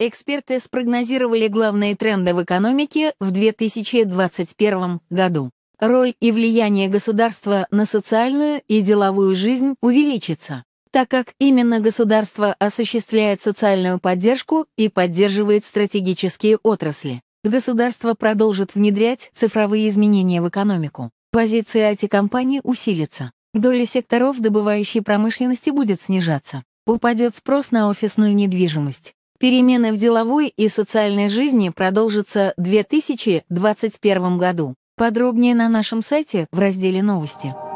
Эксперты спрогнозировали главные тренды в экономике в 2021 году. Роль и влияние государства на социальную и деловую жизнь увеличится, так как именно государство осуществляет социальную поддержку и поддерживает стратегические отрасли. Государство продолжит внедрять цифровые изменения в экономику. Позиции IT-компаний усилятся. Доля секторов добывающей промышленности будет снижаться. Упадет спрос на офисную недвижимость. Перемены в деловой и социальной жизни продолжатся в 2021 году. Подробнее на нашем сайте в разделе «Новости».